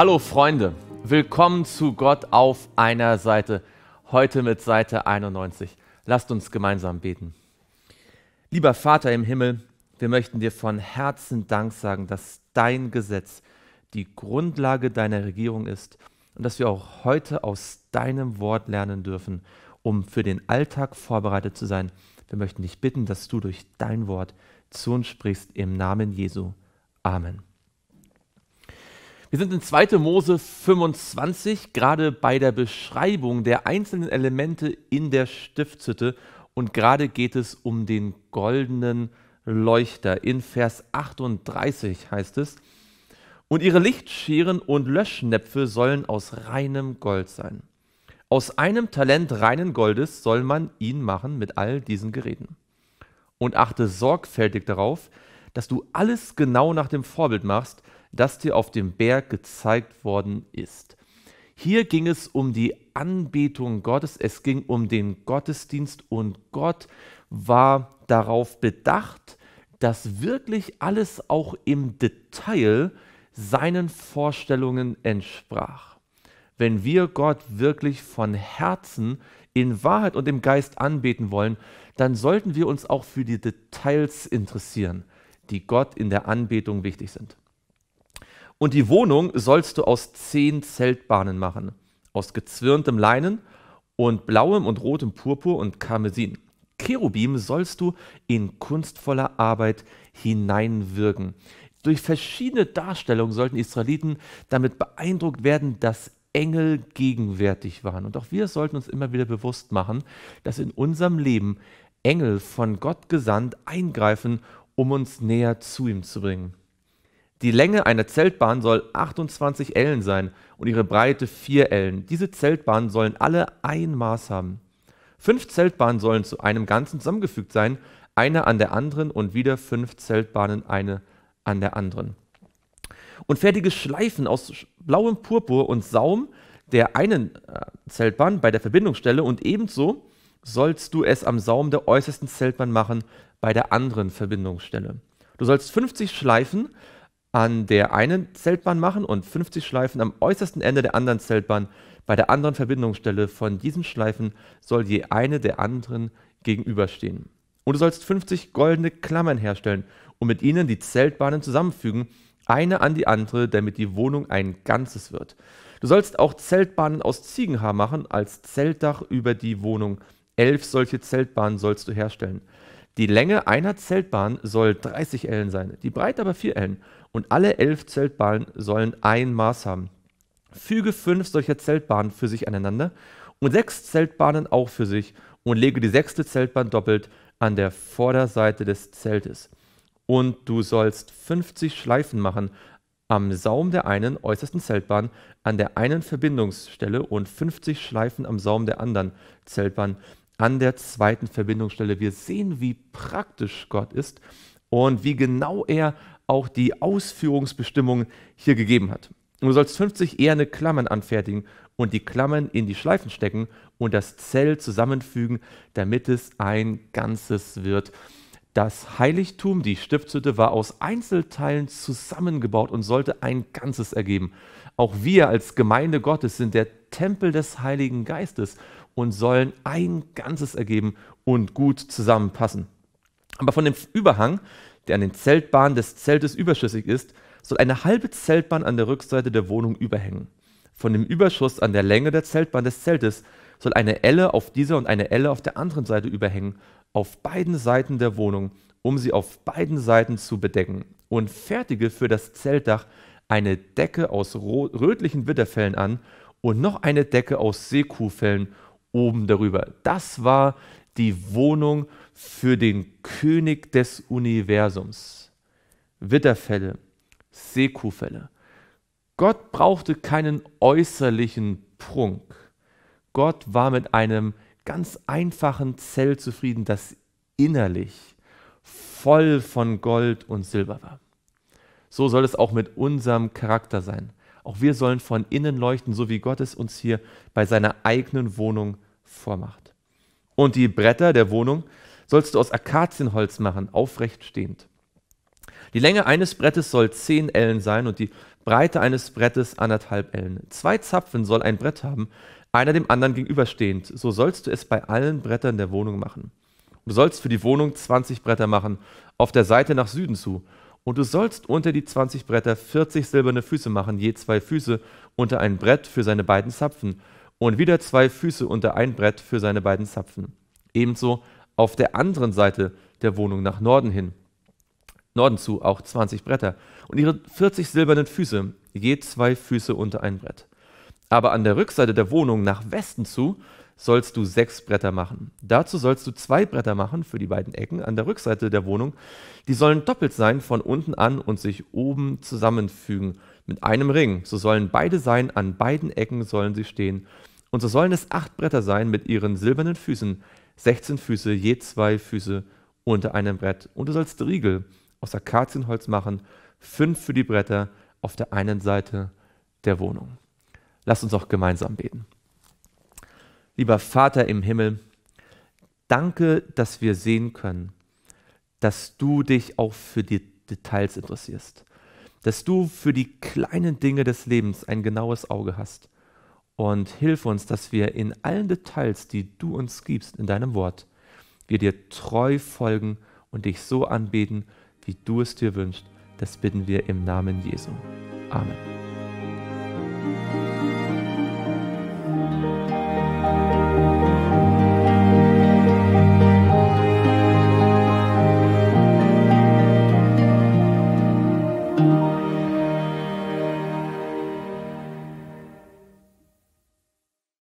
Hallo Freunde, willkommen zu Gott auf einer Seite, heute mit Seite 91. Lasst uns gemeinsam beten. Lieber Vater im Himmel, wir möchten dir von Herzen Dank sagen, dass dein Gesetz die Grundlage deiner Regierung ist und dass wir auch heute aus deinem Wort lernen dürfen, um für den Alltag vorbereitet zu sein. Wir möchten dich bitten, dass du durch dein Wort zu uns sprichst im Namen Jesu. Amen. Wir sind in 2. Mose 25, gerade bei der Beschreibung der einzelnen Elemente in der Stiftshütte. Und gerade geht es um den goldenen Leuchter. In Vers 38 heißt es, und ihre Lichtscheren und Löschnäpfe sollen aus reinem Gold sein. Aus einem Talent reinen Goldes soll man ihn machen mit all diesen Geräten. Und achte sorgfältig darauf, dass du alles genau nach dem Vorbild machst, das dir auf dem Berg gezeigt worden ist. Hier ging es um die Anbetung Gottes, es ging um den Gottesdienst und Gott war darauf bedacht, dass wirklich alles auch im Detail seinen Vorstellungen entsprach. Wenn wir Gott wirklich von Herzen in Wahrheit und im Geist anbeten wollen, dann sollten wir uns auch für die Details interessieren, die Gott in der Anbetung wichtig sind. Und die Wohnung sollst du aus zehn Zeltbahnen machen, aus gezwirntem Leinen und blauem und rotem Purpur und Karmesin. Cherubim sollst du in kunstvoller Arbeit hineinwirken. Durch verschiedene Darstellungen sollten Israeliten damit beeindruckt werden, dass Engel gegenwärtig waren. Und auch wir sollten uns immer wieder bewusst machen, dass in unserem Leben Engel von Gott gesandt eingreifen, um uns näher zu ihm zu bringen. Die Länge einer Zeltbahn soll 28 Ellen sein und ihre Breite 4 Ellen. Diese Zeltbahnen sollen alle ein Maß haben. Fünf Zeltbahnen sollen zu einem Ganzen zusammengefügt sein, eine an der anderen und wieder fünf Zeltbahnen eine an der anderen. Und fertige Schleifen aus blauem Purpur und Saum der einen äh, Zeltbahn bei der Verbindungsstelle und ebenso sollst du es am Saum der äußersten Zeltbahn machen bei der anderen Verbindungsstelle. Du sollst 50 Schleifen an der einen Zeltbahn machen und 50 Schleifen am äußersten Ende der anderen Zeltbahn. Bei der anderen Verbindungsstelle von diesen Schleifen soll je eine der anderen gegenüberstehen. Und du sollst 50 goldene Klammern herstellen und mit ihnen die Zeltbahnen zusammenfügen, eine an die andere, damit die Wohnung ein Ganzes wird. Du sollst auch Zeltbahnen aus Ziegenhaar machen als Zeltdach über die Wohnung. Elf solche Zeltbahnen sollst du herstellen. Die Länge einer Zeltbahn soll 30 Ellen sein, die Breite aber 4 Ellen und alle elf Zeltbahnen sollen ein Maß haben. Füge fünf solcher Zeltbahnen für sich aneinander und sechs Zeltbahnen auch für sich und lege die sechste Zeltbahn doppelt an der Vorderseite des Zeltes. Und du sollst 50 Schleifen machen am Saum der einen äußersten Zeltbahn, an der einen Verbindungsstelle und 50 Schleifen am Saum der anderen Zeltbahn, an der zweiten Verbindungsstelle. Wir sehen, wie praktisch Gott ist und wie genau er auch die Ausführungsbestimmungen hier gegeben hat. du sollst 50 eherne Klammern anfertigen und die Klammern in die Schleifen stecken und das Zell zusammenfügen, damit es ein Ganzes wird. Das Heiligtum, die Stiftshütte, war aus Einzelteilen zusammengebaut und sollte ein Ganzes ergeben. Auch wir als Gemeinde Gottes sind der Tempel des Heiligen Geistes und sollen ein Ganzes ergeben und gut zusammenpassen. Aber von dem Überhang, der an den Zeltbahnen des Zeltes überschüssig ist, soll eine halbe Zeltbahn an der Rückseite der Wohnung überhängen. Von dem Überschuss an der Länge der Zeltbahn des Zeltes soll eine Elle auf dieser und eine Elle auf der anderen Seite überhängen, auf beiden Seiten der Wohnung, um sie auf beiden Seiten zu bedecken. Und fertige für das Zeltdach eine Decke aus rötlichen Witterfellen an und noch eine Decke aus Seekuhfellen oben darüber. Das war die Wohnung für den König des Universums. Witterfälle, Seekuhfälle. Gott brauchte keinen äußerlichen Prunk. Gott war mit einem ganz einfachen Zelt zufrieden, das innerlich voll von Gold und Silber war. So soll es auch mit unserem Charakter sein. Auch wir sollen von innen leuchten, so wie Gott es uns hier bei seiner eigenen Wohnung vormacht. Und die Bretter der Wohnung sollst du aus Akazienholz machen, aufrecht stehend. Die Länge eines Brettes soll zehn Ellen sein und die Breite eines Brettes anderthalb Ellen. Zwei Zapfen soll ein Brett haben, einer dem anderen gegenüberstehend. So sollst du es bei allen Brettern der Wohnung machen. Du sollst für die Wohnung 20 Bretter machen, auf der Seite nach Süden zu. Und du sollst unter die 20 Bretter 40 silberne Füße machen, je zwei Füße unter ein Brett für seine beiden Zapfen und wieder zwei Füße unter ein Brett für seine beiden Zapfen. Ebenso auf der anderen Seite der Wohnung nach Norden hin. Norden zu auch 20 Bretter und ihre 40 silbernen Füße, je zwei Füße unter ein Brett. Aber an der Rückseite der Wohnung nach Westen zu sollst du sechs Bretter machen. Dazu sollst du zwei Bretter machen für die beiden Ecken an der Rückseite der Wohnung. Die sollen doppelt sein von unten an und sich oben zusammenfügen mit einem Ring. So sollen beide sein, an beiden Ecken sollen sie stehen. Und so sollen es acht Bretter sein mit ihren silbernen Füßen, 16 Füße, je zwei Füße unter einem Brett. Und du sollst Riegel aus Akazienholz machen, fünf für die Bretter auf der einen Seite der Wohnung. Lass uns auch gemeinsam beten. Lieber Vater im Himmel, danke, dass wir sehen können, dass du dich auch für die Details interessierst, dass du für die kleinen Dinge des Lebens ein genaues Auge hast und hilf uns, dass wir in allen Details, die du uns gibst in deinem Wort, wir dir treu folgen und dich so anbeten, wie du es dir wünschst. Das bitten wir im Namen Jesu. Amen.